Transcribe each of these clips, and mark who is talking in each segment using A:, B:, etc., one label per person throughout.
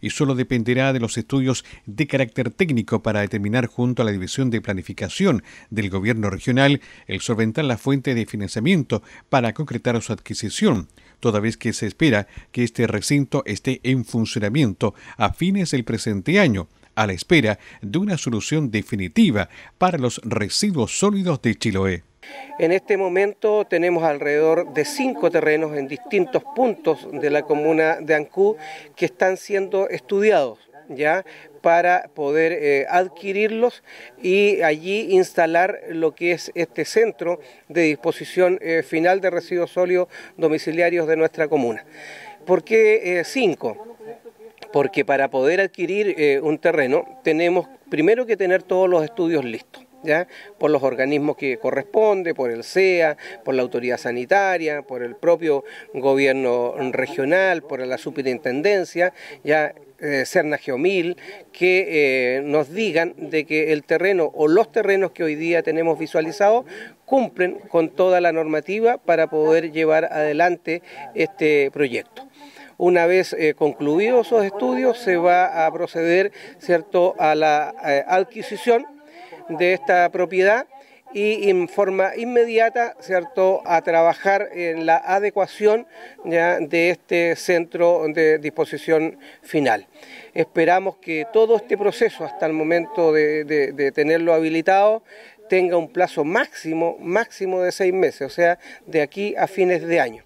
A: y solo dependerá de los estudios de carácter técnico para determinar junto a la División de Planificación del Gobierno Regional el solventar la fuente de financiamiento para concretar su adquisición toda vez que se espera que este recinto esté en funcionamiento a fines del presente año, a la espera de una solución definitiva para los residuos sólidos de Chiloé.
B: En este momento tenemos alrededor de cinco terrenos en distintos puntos de la comuna de Ancú que están siendo estudiados. ¿Ya? para poder eh, adquirirlos y allí instalar lo que es este centro de disposición eh, final de residuos sólidos domiciliarios de nuestra comuna. ¿Por qué eh, cinco? Porque para poder adquirir un terreno tenemos primero que tener todos los estudios listos por los organismos que corresponde, por el SEA, por la autoridad sanitaria, por el propio gobierno regional, por la superintendencia, ya eh, Cerna Geomil, que eh, nos digan de que el terreno o los terrenos que hoy día tenemos visualizados cumplen con toda la normativa para poder llevar adelante este proyecto. Una vez eh, concluidos esos estudios, se va a proceder cierto, a la adquisición de esta propiedad y en forma inmediata, ¿cierto?, a trabajar en la adecuación ya de este centro de disposición final. Esperamos que todo este proceso hasta el momento de, de tenerlo habilitado tenga un plazo máximo, máximo de seis meses, o sea, de aquí a fines de año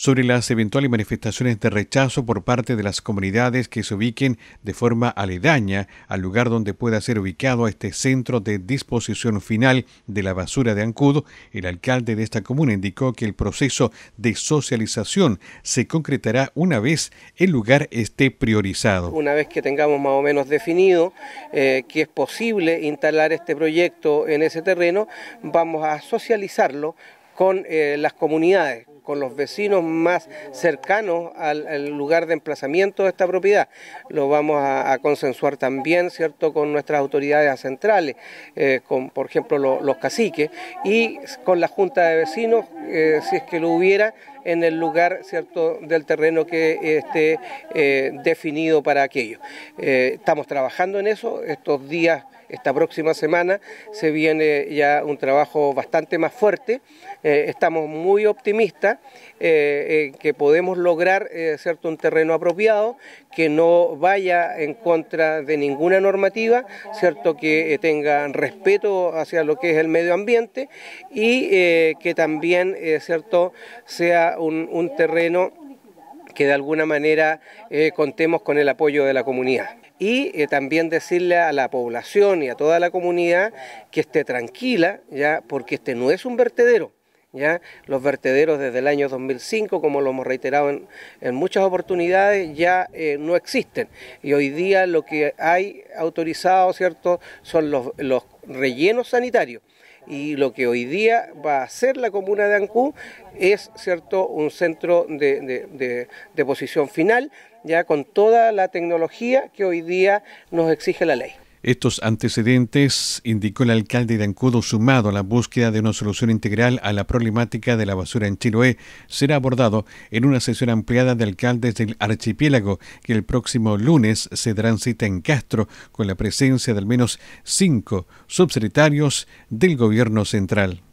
A: sobre las eventuales manifestaciones de rechazo por parte de las comunidades que se ubiquen de forma aledaña al lugar donde pueda ser ubicado este centro de disposición final de la basura de Ancudo, el alcalde de esta comuna indicó que el proceso de socialización se concretará una vez el lugar esté priorizado.
B: Una vez que tengamos más o menos definido eh, que es posible instalar este proyecto en ese terreno, vamos a socializarlo con eh, las comunidades, con los vecinos más cercanos al, lugar de emplazamiento de esta propiedad. Lo vamos a, consensuar también, ¿cierto?, con nuestras autoridades centrales, eh, con, por ejemplo, los caciques, y con la Junta de Vecinos, eh, si es que lo hubiera, en el lugar cierto del terreno que esté eh, definido para aquello. Eh, estamos trabajando en eso estos días. Esta próxima semana se viene ya un trabajo bastante más fuerte. Eh, estamos muy optimistas que podemos lograr cierto, un terreno apropiado que no vaya en contra de ninguna normativa, cierto que tengan respeto hacia lo que es el medio ambiente y que también cierto sea un, terreno que de alguna manera eh, contemos con el apoyo de la comunidad. Y eh, también decirle a la población y a toda la comunidad que esté tranquila, ya, porque este no es un vertedero. ¿Ya? Los vertederos desde el año 2005, como lo hemos reiterado en, muchas oportunidades, ya eh, no existen. Y hoy día lo que hay autorizado, ¿cierto?, son los rellenos sanitarios y lo que hoy día va a ser la comuna de Ancú es cierto un centro de, de, de posición final, ya con toda la tecnología que hoy día nos exige la ley.
A: Estos antecedentes, indicó el alcalde de Ancudo, sumado a la búsqueda de una solución integral a la problemática de la basura en Chiloé, será abordado en una sesión ampliada de alcaldes del archipiélago que el próximo lunes se transita en Castro con la presencia de al menos cinco subsecretarios del gobierno central.